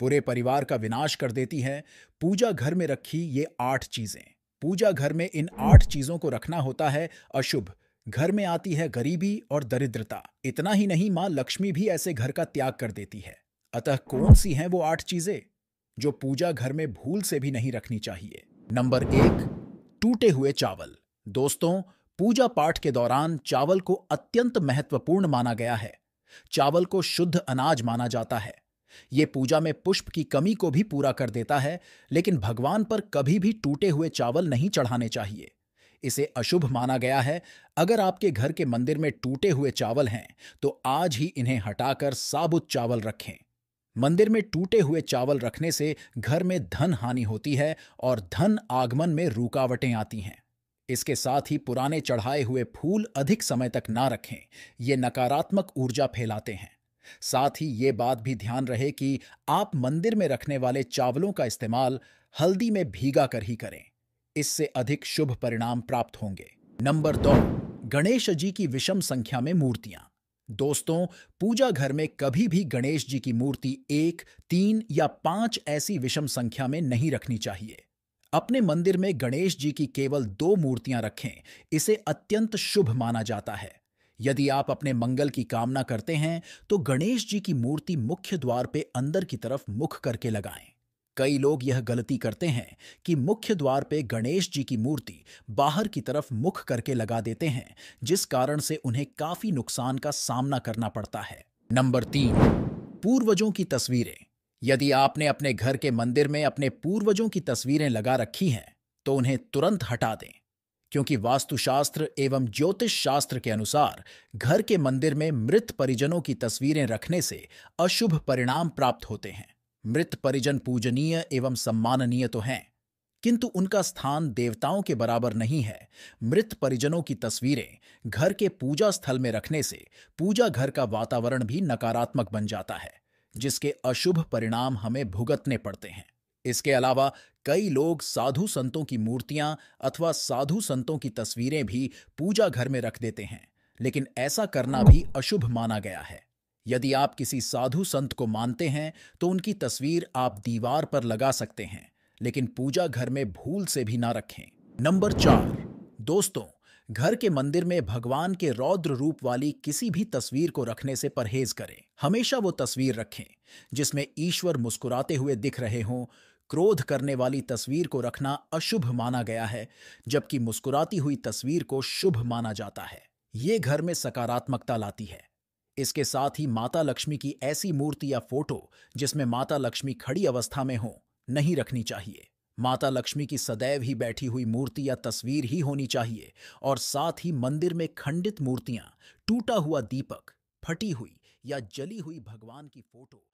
पूरे परिवार का विनाश कर देती है पूजा घर में रखी ये आठ चीजें पूजा घर में इन आठ चीजों को रखना होता है अशुभ घर में आती है गरीबी और दरिद्रता इतना ही नहीं मां लक्ष्मी भी ऐसे घर का त्याग कर देती है अतः कौन सी हैं वो आठ चीजें जो पूजा घर में भूल से भी नहीं रखनी चाहिए नंबर एक टूटे हुए चावल दोस्तों पूजा पाठ के दौरान चावल को अत्यंत महत्वपूर्ण माना गया है चावल को शुद्ध अनाज माना जाता है ये पूजा में पुष्प की कमी को भी पूरा कर देता है लेकिन भगवान पर कभी भी टूटे हुए चावल नहीं चढ़ाने चाहिए इसे अशुभ माना गया है अगर आपके घर के मंदिर में टूटे हुए चावल हैं तो आज ही इन्हें हटाकर साबुत चावल रखें मंदिर में टूटे हुए चावल रखने से घर में धन हानि होती है और धन आगमन में रुकावटें आती हैं इसके साथ ही पुराने चढ़ाए हुए फूल अधिक समय तक ना रखें ये नकारात्मक ऊर्जा फैलाते हैं साथ ही ये बात भी ध्यान रहे कि आप मंदिर में रखने वाले चावलों का इस्तेमाल हल्दी में भीगा कर ही करें इससे अधिक शुभ परिणाम प्राप्त होंगे नंबर दो गणेश जी की विषम संख्या में मूर्तियां दोस्तों पूजा घर में कभी भी गणेश जी की मूर्ति एक तीन या पांच ऐसी विषम संख्या में नहीं रखनी चाहिए अपने मंदिर में गणेश जी की केवल दो मूर्तियां रखें इसे अत्यंत शुभ माना जाता है यदि आप अपने मंगल की कामना करते हैं तो गणेश जी की मूर्ति मुख्य द्वार पे अंदर की तरफ मुख करके लगाएं कई लोग यह गलती करते हैं कि मुख्य द्वार पे गणेश जी की मूर्ति बाहर की तरफ मुख करके लगा देते हैं जिस कारण से उन्हें काफी नुकसान का सामना करना पड़ता है नंबर तीन पूर्वजों की तस्वीरें यदि आपने अपने घर के मंदिर में अपने पूर्वजों की तस्वीरें लगा रखी हैं तो उन्हें तुरंत हटा दें क्योंकि वास्तुशास्त्र एवं ज्योतिष शास्त्र के अनुसार घर के मंदिर में मृत परिजनों की तस्वीरें रखने से अशुभ परिणाम प्राप्त होते हैं मृत परिजन पूजनीय एवं सम्माननीय तो हैं किंतु उनका स्थान देवताओं के बराबर नहीं है मृत परिजनों की तस्वीरें घर के पूजा स्थल में रखने से पूजा घर का वातावरण भी नकारात्मक बन जाता है जिसके अशुभ परिणाम हमें भुगतने पड़ते हैं इसके अलावा कई लोग साधु संतों की मूर्तियां अथवा साधु संतों की तस्वीरें भी पूजा घर में रख देते हैं लेकिन ऐसा करना भी अशुभ माना गया है यदि आप किसी साधु संत को मानते हैं तो उनकी तस्वीर आप दीवार पर लगा सकते हैं लेकिन पूजा घर में भूल से भी ना रखें नंबर चार दोस्तों घर के मंदिर में भगवान के रौद्र रूप वाली किसी भी तस्वीर को रखने से परहेज करें हमेशा वो तस्वीर रखें जिसमें ईश्वर मुस्कुराते हुए दिख रहे हों क्रोध करने वाली तस्वीर को रखना अशुभ माना गया है जबकि मुस्कुराती हुई तस्वीर को शुभ माना जाता है ये घर में सकारात्मकता लाती है इसके साथ ही माता लक्ष्मी की ऐसी मूर्ति या फोटो जिसमें माता लक्ष्मी खड़ी अवस्था में हो नहीं रखनी चाहिए माता लक्ष्मी की सदैव ही बैठी हुई मूर्ति या तस्वीर ही होनी चाहिए और साथ ही मंदिर में खंडित मूर्तियां टूटा हुआ दीपक फटी हुई या जली हुई भगवान की फोटो